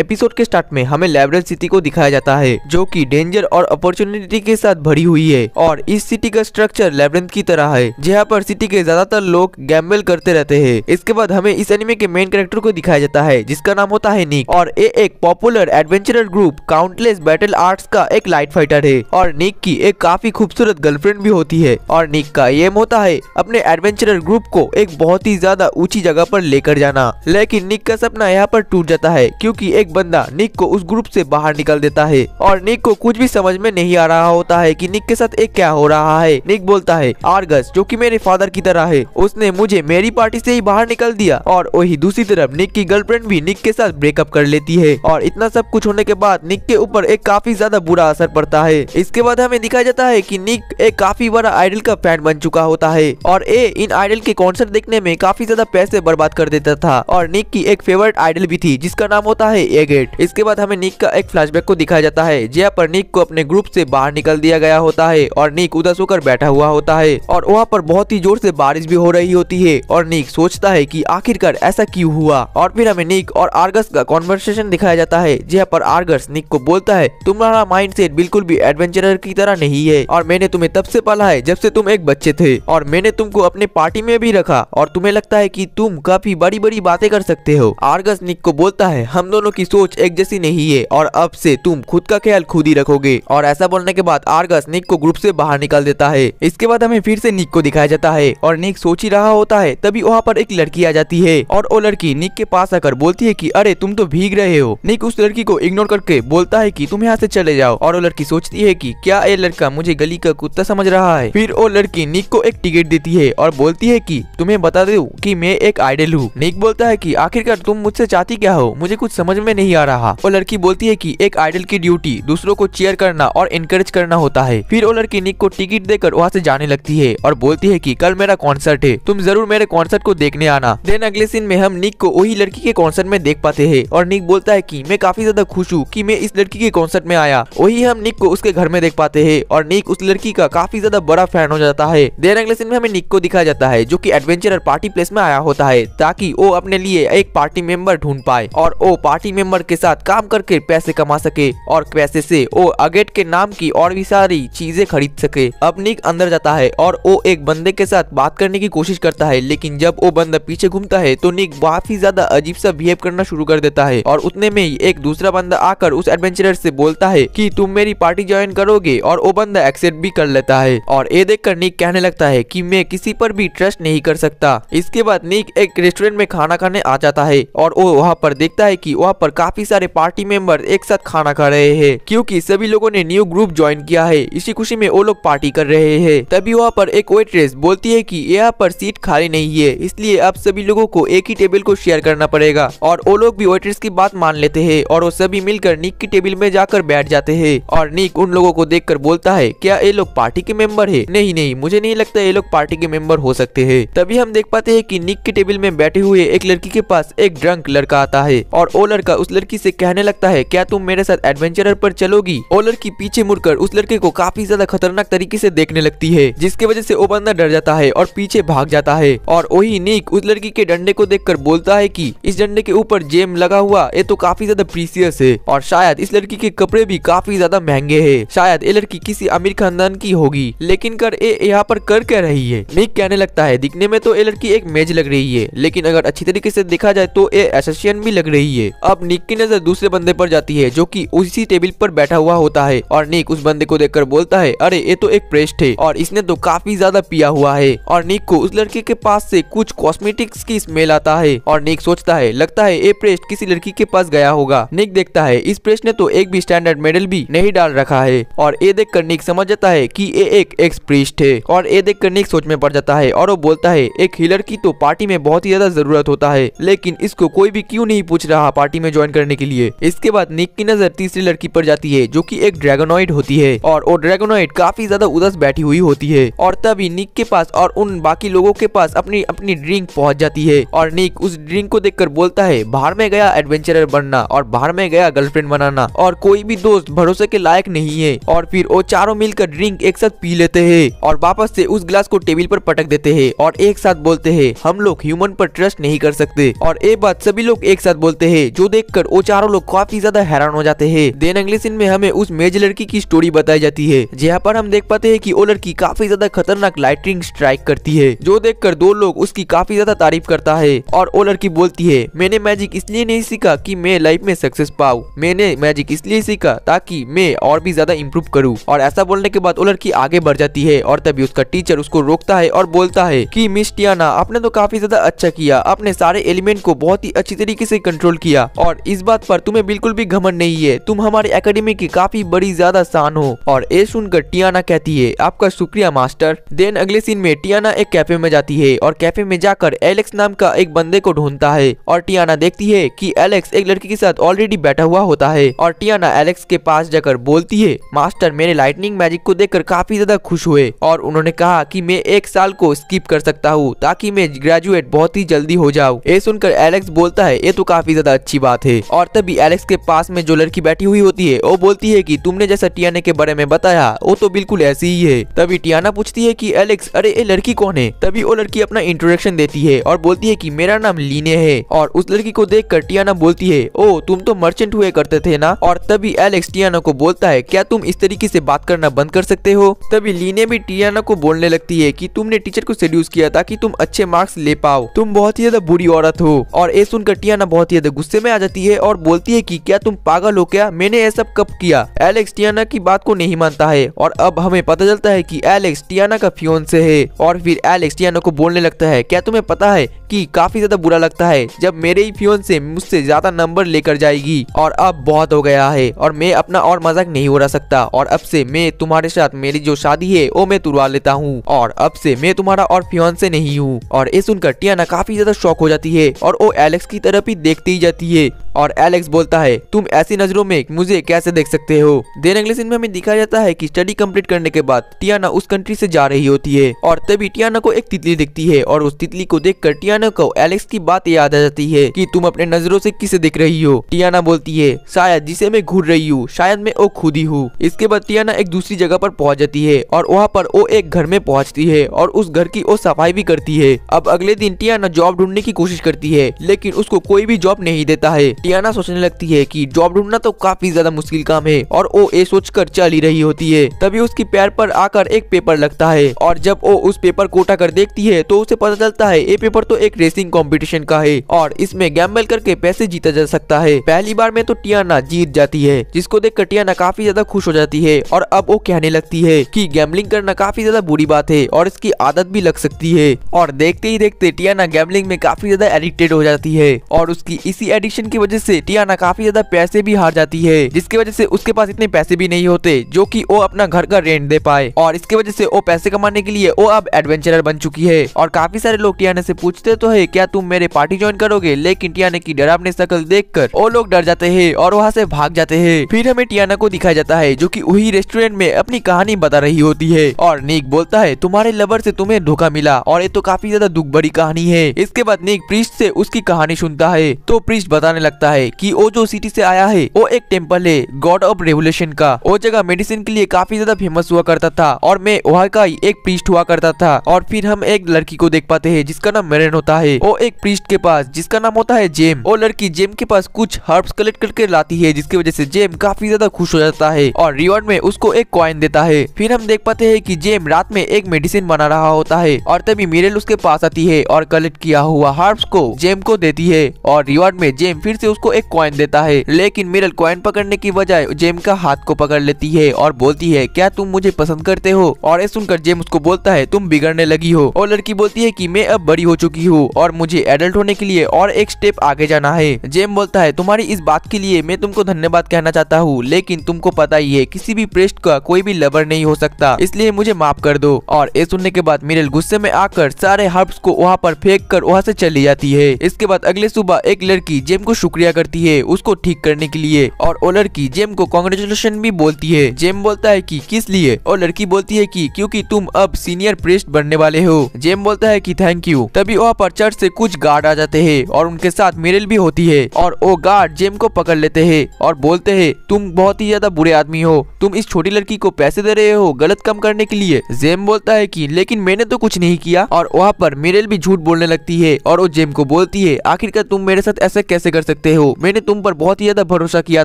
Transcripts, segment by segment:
episode के start में हमें लेबरल सिटी को दिखाया जाता है जो कि डेंजर और अपॉर्चुनिटी के साथ भरी हुई है और इस सिटी का स्ट्रक्चर लेबरेंथ की तरह है जहाँ पर सिटी के ज्यादातर लोग गैम्बल करते रहते हैं इसके बाद हमें इस एनिमे के मेन कैरेक्टर को दिखाया जाता है जिसका नाम होता है निक और ये एक popular adventurer group countless battle art का एक लाइट फाइटर है और निक की एक काफी खूबसूरत गर्लफ्रेंड भी होती है और निक का एम होता है अपने एडवेंचरर ग्रुप को एक बहुत ही ज्यादा ऊंची जगह पर लेकर जाना लेकिन निक का सपना यहाँ पर टूट जाता है क्योंकि एक एक बंदा निक को उस ग्रुप से बाहर निकल देता है और निक को कुछ भी समझ में नहीं आ रहा होता है कि निक के साथ एक क्या हो रहा है निक बोलता है आर्गस जो कि मेरे फादर की तरह है उसने मुझे मेरी पार्टी से ही बाहर निकल दिया और वही दूसरी तरफ निक की गर्लफ्रेंड भी निक के साथ ब्रेकअप कर लेती है और इतना सब कुछ होने के बाद निक के ऊपर एक काफी ज्यादा बुरा असर पड़ता है इसके बाद हमें दिखाया जाता है की निक एक काफी बड़ा आइडल का फैन बन चुका होता है और ए इन आइडल के कॉन्सर्ट देखने में काफी ज्यादा पैसे बर्बाद कर देता था और निक की एक फेवरेट आइडल भी थी जिसका नाम होता है एगेट इसके बाद हमें निक का एक फ्लैशबैक को दिखाया जाता है जहाँ पर निक को अपने ग्रुप से बाहर निकल दिया गया होता है और निक उदास होकर बैठा हुआ होता है और वहाँ पर बहुत ही जोर से बारिश भी हो रही होती है और निक सोचता है की आखिरकार ऐसा क्यूँ हुआ और फिर हमें निक और आर्गस का कॉन्वर्सेशन दिखाया जाता है जहाँ पर आर्गस निक को बोलता है तुम्हारा माइंड सेट बिल्कुल भी एडवेंचर की तरह नहीं है और मैंने तुम्हें तब से पाला है जब से तुम एक बच्चे थे और मैंने तुमको अपने पार्टी में भी रखा और तुम्हें लगता है कि तुम काफी बड़ी बड़ी बातें कर सकते हो आर्गस निक को बोलता है हम दोनों की सोच एक जैसी नहीं है और अब से तुम खुद का ख्याल खुद ही रखोगे और ऐसा बोलने के बाद आर्गस निक को ग्रुप से बाहर निकाल देता है इसके बाद हमें फिर से निक को दिखाया जाता है और निक सोच ही रहा होता है तभी वहाँ पर एक लड़की आ जाती है और वो लड़की निक के पास आकर बोलती है की अरे तुम तो भीग रहे हो निक उस लड़की को इग्नोर करके बोलता है की तुम यहाँ ऐसी चले जाओ और वो लड़की सोचती है की क्या ये लड़का मुझे गली का कुत्ता समझ रहा है फिर वो लड़की निक को एक टिकट देती है और बोलती है की तुम्हें बता दू की मैं एक आइडल हूँ निक बोलता है की आखिरकार तुम मुझसे चाहती क्या हो मुझे कुछ समझ में में नहीं आ रहा वो लड़की बोलती है की एक आइडल की ड्यूटी दूसरों को चेयर करना और इनकरेज करना होता है फिर वो लड़की निक को टिकट देकर वहाँ से जाने लगती है और बोलती है की कल मेरा कॉन्सर्ट है तुम जरूर मेरे कॉन्सर्ट को देखने आना देन अगले सीन में हम निक को वही लड़की के कॉन्सर्ट में देख पाते हैं और निक बोलता है की मैं काफी ज्यादा खुश हूँ की मैं इस लड़की के कॉन्सर्ट में आया वही हम निक को उसके घर में देख पाते है और निक उस लड़की का काफी ज्यादा बड़ा फैन हो जाता है देन अगले सीन में हमें निक को दिखाया जाता है जो की एडवेंचर पार्टी प्लेस में आया होता है ताकि वो अपने लिए एक पार्टी मेंबर ढूंढ पाए और वो पार्टी मेंबर के साथ काम करके पैसे कमा सके और पैसे से वो अगेट के नाम की और भी सारी चीजें खरीद सके अब निक अंदर जाता है और वो एक बंदे के साथ बात करने की कोशिश करता है लेकिन जब वो बंदा पीछे घूमता है तो निक काफी ज्यादा अजीब सा बिहेव करना शुरू कर देता है और उतने में ही एक दूसरा बंदा आकर उस एडवेंचरर से बोलता है की तुम मेरी पार्टी ज्वाइन करोगे और वो बंदा एक्सेप्ट भी कर लेता है और ये कर निक कहने लगता है कि मैं किसी पर भी ट्रस्ट नहीं कर सकता इसके बाद निक एक रेस्टोरेंट में खाना खाने आ जाता है और वो वहाँ पर देखता है कि वहाँ पर और काफी सारे पार्टी मेंबर एक साथ खाना खा रहे हैं क्योंकि सभी लोगों ने न्यू ग्रुप ज्वाइन किया है इसी खुशी में वो लोग पार्टी कर रहे हैं तभी वहाँ पर एक वेट्रेस बोलती है की यहाँ पर सीट खाली नहीं है इसलिए अब सभी लोगों को एक ही टेबल को शेयर करना पड़ेगा और वो लोग भी वेट्रेस की बात मान लेते हैं और वो सभी मिलकर निक की टेबल में जाकर बैठ जाते हैं और निक उन लोगों को देख बोलता है क्या ये लोग पार्टी के मेंबर है नहीं नहीं मुझे नहीं लगता ये लोग पार्टी के मेंबर हो सकते हैं तभी हम देख पाते हैं कि निक के टेबल में बैठे हुए एक लड़की के पास एक ड्रंक लड़का आता है और वो लड़का उस लड़की से कहने लगता है क्या तुम मेरे साथ एडवेंचर पर चलोगी और लड़की पीछे मुड़कर उस लड़के को काफी ज्यादा खतरनाक तरीके से देखने लगती है जिसके वजह से वो बंदा डर जाता है और पीछे भाग जाता है और वही निक उस लड़की के डंडे को देख बोलता है की इस डंडे के ऊपर जेम लगा हुआ ये तो काफी ज्यादा प्रीसियस है और शायद इस लड़की के कपड़े भी काफी ज्यादा महंगे है शायद ये लड़की किसी अमीर खानदान की होगी लेकिन कर ए यहाँ पर कर कह रही है निक कहने लगता है दिखने में तो ये लड़की एक मेज लग रही है लेकिन अगर अच्छी तरीके से देखा जाए तो ये एसोसिएशन भी लग रही है अब निक की नजर दूसरे बंदे पर जाती है जो कि उसी टेबल पर बैठा हुआ होता है और निक उस बंदे को देखकर बोलता है अरे ये तो एक प्रेस्ट है और इसने तो काफी ज्यादा पिया हुआ है और निक को उस लड़की के पास से कुछ कॉस्मेटिक्स की स्मेल आता है और निक सोचता है लगता है ये प्रेस्ट किसी लड़की के पास गया होगा निक देखता है इस प्रेस्ट ने तो एक भी स्टैंडर्ड मेडल भी नहीं डाल रखा है और ये देख कर निक समझ जाता है की ये एक एक्स प्रेस्ट है और ये देख कर निक सोच में पड़ जाता है और वो बोलता है एक हिलर की तो पार्टी में बहुत ही ज्यादा जरूरत होता है लेकिन इसको कोई भी क्यूँ नहीं पूछ रहा पार्टी में जो ज्वाइन करने के लिए इसके बाद निक की नजर तीसरी लड़की पर जाती है जो की एक ड्रैगोनॉइड होती है और वो ड्रैगोनॉइड काफी ज्यादा उदास बैठी हुई होती है और तभी निक के पास और उन बाकी लोगों के पास अपनी अपनी ड्रिंक पहुंच जाती है और निक उस ड्रिंक को देख बोलता है बाहर में गया एडवेंचरर बनना और बाहर में गया गर्लफ्रेंड बनाना और कोई भी दोस्त भरोसे के लायक नहीं है और फिर वो चारों मिलकर ड्रिंक एक साथ पी लेते हैं और वापस से उस ग्लास को टेबल पर पटक देते हैं और एक साथ बोलते हैं हम लोग ह्यूमन पर ट्रस्ट नहीं कर सकते और ये बात सभी लोग एक साथ बोलते हैं जो देख देखकर वो चारों लोग काफी ज्यादा हैरान हो जाते हैं देन अगले सीन में हमें उस मेज लड़की की स्टोरी बताई जाती है जहाँ पर हम देख पाते हैं की वो लड़की काफी ज्यादा खतरनाक लाइटिंग स्ट्राइक करती है जो देखकर दो लोग उसकी काफी ज्यादा तारीफ करता है और वो लड़की बोलती है मैंने मैजिक इसलिए नहीं सीखा कि मैं लाइफ में सक्सेस पाऊ मैंने मैजिक इसलिए सीखा ताकि मैं और भी ज्यादा इम्प्रूव करूँ और ऐसा बोलने के बाद वो लड़की आगे बढ़ जाती है और तभी उसका टीचर उसको रोकता है और बोलता है की मिस टियाना आपने तो काफी ज्यादा अच्छा किया आपने सारे एलिमेंट को बहुत ही अच्छी तरीके से कंट्रोल किया और इस बात पर तुम्हें बिल्कुल भी घमंड नहीं है तुम हमारी एकेडमी की काफी बड़ी ज्यादा शान हो और ये सुनकर टियाना कहती है आपका शुक्रिया मास्टर देन अगले सीन में टियाना एक कैफे में जाती है और कैफे में जाकर एलेक्स नाम का एक बंदे को ढूंढता है और टियाना देखती है की एलेक्स एक लड़की के साथ ऑलरेडी बैठा हुआ होता है और टियाना एलेक्स के पास जाकर बोलती है मास्टर मेरे लाइटनिंग मैजिक को देखकर काफी ज्यादा खुश हुए और उन्होंने कहा की मैं एक साल को स्किप कर सकता हूँ ताकि मैं ग्रेजुएट बहुत ही जल्दी हो जाऊँ ये सुनकर एलेक्स बोलता है ये तो काफी ज्यादा अच्छी बात थे और तभी एलेक्स के पास में जो लड़की बैठी हुई होती है वो बोलती है की तुमने जैसा टियाने के बारे में बताया वो तो बिल्कुल ऐसी ही है तभी टियाना पूछती है की एलेक्स अरे ये लड़की कौन है तभी वो लड़की अपना इंट्रोडक्शन देती है और बोलती है की मेरा नाम लीने है और उस लड़की को देख कर टियाना बोलती है ओ तुम तो मर्चेंट हुए करते थे ना और तभी एलेक्स टियाना को बोलता है क्या तुम इस तरीके से बात करना बंद कर सकते हो तभी लीने भी टियाना को बोलने लगती है कि तुमने टीचर को सेड्यूस किया था कि तुम अच्छे मार्क्स ले पाओ तुम बहुत ही ज्यादा बुरी औरत हो और ये सुनकर टियाना बहुत ही ज्यादा गुस्से में आ जाती रहती है और बोलती है कि क्या तुम पागल हो क्या मैंने यह सब कब किया एलेक्स टियाना की बात को नहीं मानता है और अब हमें पता चलता है की एलेक्स टियाना का फ्योन है और फिर एलेक्स टियाना को बोलने लगता है क्या तुम्हें पता है कि काफी ज्यादा बुरा लगता है जब मेरे ही फ्योन से मुझसे ज्यादा नंबर लेकर जाएगी और अब बहुत हो गया है और मैं अपना और मजाक नहीं उड़ा सकता और अब से मैं तुम्हारे साथ मेरी जो शादी है वो मैं तुड़वा लेता हूँ और अब से मैं तुम्हारा और फ्योन से नहीं हूँ और ये सुनकर टियाना काफी ज्यादा शौक हो जाती है और वो एलेक्स की तरफ ही देखती ही जाती है और एलेक्स बोलता है तुम ऐसी नजरों में मुझे कैसे देख सकते हो देन अगले सीन में हमें दिखाया जाता है कि स्टडी कंप्लीट करने के बाद टियाना उस कंट्री से जा रही होती है और तभी टियाना को एक तितली दिखती है और उस तितली को देख कर टियाना को एलेक्स की बात याद आ जाती है की तुम अपने नजरों से किसे देख रही हो टियाना बोलती है शायद जिसे मैं घूर रही हूँ शायद मैं वो खुद ही हूँ इसके बाद टियाना एक दूसरी जगह आरोप पहुँच जाती है और वहाँ पर वो एक घर में पहुँचती है और उस घर की वो सफाई भी करती है अब अगले दिन टियाना जॉब ढूंढने की कोशिश करती है लेकिन उसको कोई भी जॉब नहीं देता है टियाना सोचने लगती है कि जॉब ढूंढना तो काफी ज्यादा मुश्किल काम है और वो ये सोचकर चल ही रही होती है तभी उसकी पैर पर आकर एक पेपर लगता है और जब वो उस पेपर को उठाकर देखती है तो उसे पता चलता है ये पेपर तो एक रेसिंग कॉम्पिटिशन का है और इसमें गैम्बल करके पैसे जीता जा सकता है पहली बार में तो टियाना जीत जाती है जिसको देख कर टियाना काफी ज्यादा खुश हो जाती है और अब वो कहने लगती है की गैम्बलिंग करना काफी ज्यादा बुरी बात है और इसकी आदत भी लग सकती है और देखते ही देखते टियाना गैम्बलिंग में काफी ज्यादा एडिक्टेड हो जाती है और उसकी इसी एडिक्शन की वजह वजह से टियाना काफी ज्यादा पैसे भी हार जाती है जिसकी वजह से उसके पास इतने पैसे भी नहीं होते जो की वो अपना घर का रेंट दे पाए और इसके वजह से वो पैसे कमाने के लिए वो अब एडवेंचरर बन चुकी है और काफी सारे लोग टियाना से पूछते तो है क्या तुम मेरे पार्टी ज्वाइन करोगे लेकिन टियाना की डरावनी शक्ल कर वो लोग डर जाते हैं और वहाँ से भाग जाते हैं फिर हमें टियाना को दिखाया जाता है जो की वही रेस्टोरेंट में अपनी कहानी बता रही होती है और निक बोलता है तुम्हारे लवर से तुम्हें धोखा मिला और ये तो काफी ज्यादा दुख भरी कहानी है इसके बाद निक प्रिस्ट से उसकी कहानी सुनता है तो प्रिस्ट बताने लगता लगता है कि वो जो सिटी से आया है वो एक टेम्पल है गॉड ऑफ रेवोल्यूशन का वो जगह मेडिसिन के लिए काफी ज्यादा फेमस हुआ करता था और मैं वहाँ का ही एक प्रिस्ट हुआ करता था और फिर हम एक लड़की को देख पाते है जिसका नाम मेरन होता है वो एक प्रिस्ट के पास जिसका नाम होता है जेम वो लड़की जेम के पास कुछ हर्ब्स कलेक्ट करके लाती है जिसकी वजह से जेम काफी ज्यादा खुश हो जाता है और रिवॉर्ड में उसको एक कॉइन देता है फिर हम देख पाते हैं कि जेम रात में एक मेडिसिन बना रहा होता है और तभी मिरेल उसके पास आती है और कलेक्ट किया हुआ हर्ब्स को जेम को देती है और रिवॉर्ड में जेम फिर से उसको एक कॉइन देता है लेकिन मिरल कॉइन पकड़ने की बजाय जेम का हाथ को पकड़ लेती है और बोलती है क्या तुम मुझे पसंद करते हो और ये सुनकर जेम उसको बोलता है तुम बिगड़ने लगी हो और लड़की बोलती है की मैं अब बड़ी हो चुकी हूँ और मुझे एडल्ट होने के लिए और एक स्टेप आगे जाना है जेम बोलता है तुम्हारी इस बात के लिए मैं तुमको धन्यवाद कहना चाहता हूँ लेकिन तुमको पता ही है किसी भी प्रेस्ट का कोई भी लवर नहीं हो सकता इसलिए मुझे माफ कर दो और ये सुनने के बाद मिरल गुस्से में आकर सारे हर्ब्स को वहाँ पर फेंक कर वहाँ से चली जाती है इसके बाद अगले सुबह एक लड़की जेम को शुक्रिया शुक्रिया करती है उसको ठीक करने के लिए और वो लड़की जेम को कॉन्ग्रेचुलेशन भी बोलती है जेम बोलता है की किस लिए और लड़की बोलती है की क्यूँकी तुम अब सीनियर प्रेस्ट बनने वाले हो जेम बोलता है की थैंक यू तभी वहाँ पर चर्च से कुछ गार्ड आ जाते हैं और उनके साथ मेरिल भी होती है और वो गार्ड जेम को पकड़ लेते हैं और बोलते है तुम बहुत ही ज्यादा बुरे आदमी हो तुम इस छोटी लड़की को पैसे दे रहे हो गलत काम करने के लिए जेम बोलता है की लेकिन मैंने तो कुछ नहीं किया और वहाँ पर मेरिल भी झूठ बोलने लगती है और वो जेम को बोलती है आखिरकार तुम मेरे साथ ऐसा कैसे कर सकते सकते हो मैंने तुम पर बहुत ही ज्यादा भरोसा किया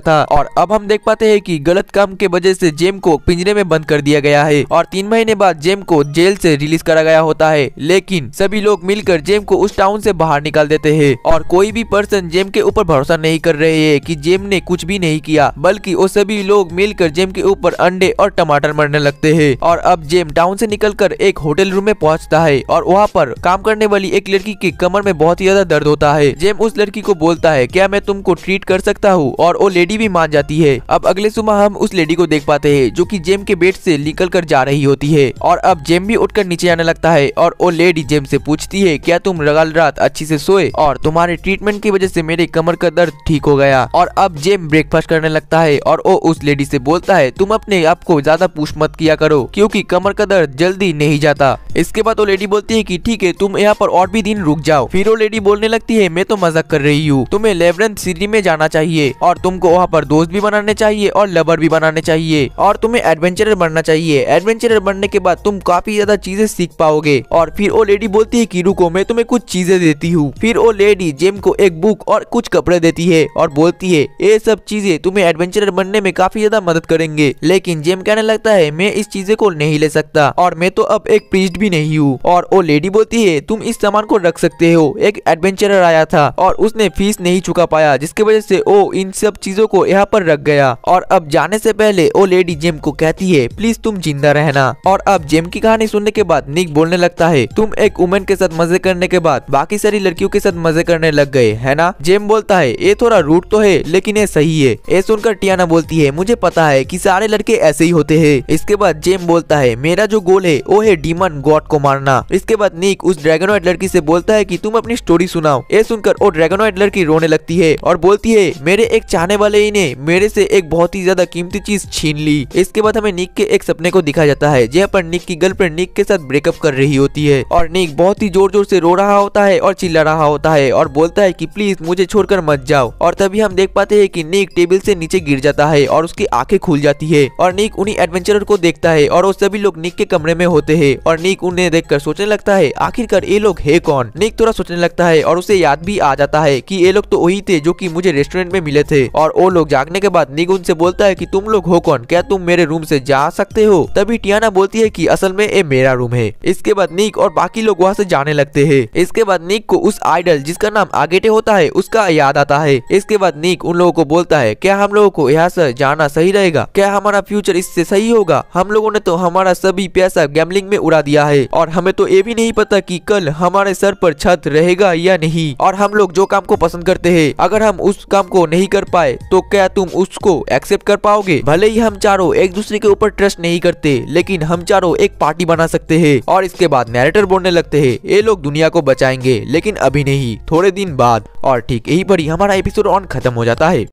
था और अब हम देख पाते हैं कि गलत काम के वजह से जेम को पिंजरे में बंद कर दिया गया है और तीन महीने बाद जेम को जेल से रिलीज करा गया होता है लेकिन सभी लोग मिलकर जेम को उस टाउन से बाहर निकाल देते हैं और कोई भी पर्सन जेम के ऊपर भरोसा नहीं कर रहे है की जेम ने कुछ भी नहीं किया बल्कि वो सभी लोग मिलकर जेम के ऊपर अंडे और टमाटर मरने लगते है और अब जेम टाउन से निकल एक होटल रूम में पहुँचता है और वहाँ पर काम करने वाली एक लड़की के कमर में बहुत ही ज्यादा दर्द होता है जेम उस लड़की को बोलता है क्या मैं मैं तुमको ट्रीट कर सकता हूँ और वो लेडी भी मान जाती है अब अगले सुबह हम उस लेडी को देख पाते हैं जो कि जेम के बेड से निकल कर जा रही होती है और अब जेम भी उठकर नीचे आने लगता है और वो लेडी जेम से पूछती है क्या तुम रगल रात अच्छी से सोए और तुम्हारे ट्रीटमेंट की वजह से मेरे कमर का दर्द ठीक हो गया और अब जेम ब्रेकफास्ट करने लगता है और वो उस लेडी से बोलता है तुम अपने आप को ज्यादा पूछ मत किया करो क्योंकि कमर का दर्द जल्दी नहीं जाता इसके बाद वो लेडी बोलती है कि ठीक है तुम यहाँ पर और भी दिन रुक जाओ फिर वो लेडी बोलने लगती है मैं तो मजाक कर रही हूँ तुम्हें लेबर रेफरेंस सिटी में जाना चाहिए और तुमको वहाँ पर दोस्त भी बनाने चाहिए और लवर भी बनाने चाहिए और तुम्हें एडवेंचरर बनना चाहिए एडवेंचरर बनने के बाद तुम काफी ज्यादा चीजें सीख पाओगे और फिर वो लेडी बोलती है की रुको मैं तुम्हें कुछ चीजें देती हूँ फिर वो लेडी जेम को एक बुक और कुछ कपड़े देती है और बोलती है ये सब चीजें तुम्हें एडवेंचरर बनने में काफी ज्यादा मदद करेंगे लेकिन जेम कहने लगता है मैं इस चीजें को नहीं ले सकता और मैं तो अब एक प्रीस्ट भी नहीं हूँ और वो लेडी बोलती है तुम इस सामान को रख सकते हो एक एडवेंचरर आया था और उसने फीस नहीं चुका पाया जिसकी वजह से ओ इन सब चीजों को यहाँ पर रख गया और अब जाने से पहले ओ लेडी जेम को कहती है प्लीज तुम जिंदा रहना और अब जेम की कहानी सुनने के बाद निक बोलने लगता है तुम एक वुमेन के साथ मजे करने के बाद बाकी सारी लड़कियों के साथ मजे करने लग गए है ना जेम बोलता है ये थोड़ा रूट तो है लेकिन ये सही है ये सुनकर टियाना बोलती है मुझे पता है की सारे लड़के ऐसे ही होते है इसके बाद जेम बोलता है मेरा जो गोल है वो है डीमन गॉड को मारना इसके बाद निक उस ड्रैगनोइड लड़की से बोलता है की तुम अपनी स्टोरी सुनाओ ये सुनकर वो ड्रैगनोइड लड़की रोने लगती जाती है और बोलती है मेरे एक चाहने वाले ही ने मेरे से एक बहुत ही ज्यादा कीमती चीज छीन ली इसके बाद हमें निक के एक सपने को दिखाया जाता है जहाँ पर निक की गर्लफ्रेंड निक के साथ ब्रेकअप कर रही होती है और निक बहुत ही जोर जोर से रो रहा होता है और चिल्ला रहा होता है और बोलता है की प्लीज मुझे छोड़कर मत जाओ और तभी हम देख पाते हैं की निक टेबल से नीचे गिर जाता है और उसकी आंखें खुल जाती है और निक उन्हीं एडवेंचर को देखता है और वो सभी लोग निक के कमरे में होते है और निक उन्हें देख सोचने लगता है आखिरकार ये लोग है कौन निक थोड़ा सोचने लगता है और उसे याद भी आ जाता है कि ये लोग तो वही थे जो की मुझे रेस्टोरेंट में मिले थे और वो लोग जागने के बाद निगुन से बोलता है की तुम लोग हो कौन क्या तुम मेरे रूम से जा सकते हो तभी टियाना बोलती है की असल में ये मेरा रूम है इसके बाद निक और बाकी लोग वहाँ से जाने लगते है इसके बाद निक को उस आइडल जिसका नाम आगेटे होता है उसका याद आता है इसके बाद निक उन लोगों को बोलता है क्या हम लोगों को यहाँ से जाना सही रहेगा क्या हमारा फ्यूचर इससे सही होगा हम लोगों ने तो हमारा सभी पैसा गैमलिंग में उड़ा दिया है और हमें तो ये भी नहीं पता कि कल हमारे सर पर छत रहेगा या नहीं और हम लोग जो काम को पसंद करते हैं अगर हम उस काम को नहीं कर पाए तो क्या तुम उसको एक्सेप्ट कर पाओगे भले ही हम चारों एक दूसरे के ऊपर ट्रस्ट नहीं करते लेकिन हम चारों एक पार्टी बना सकते है और इसके बाद नैरेटर बोलने लगते है ये लोग दुनिया को बचाएंगे लेकिन अभी नहीं थोड़े दिन बाद और ठीक यही पर ही हमारा एपिसोड ऑन खत्म हो जाता है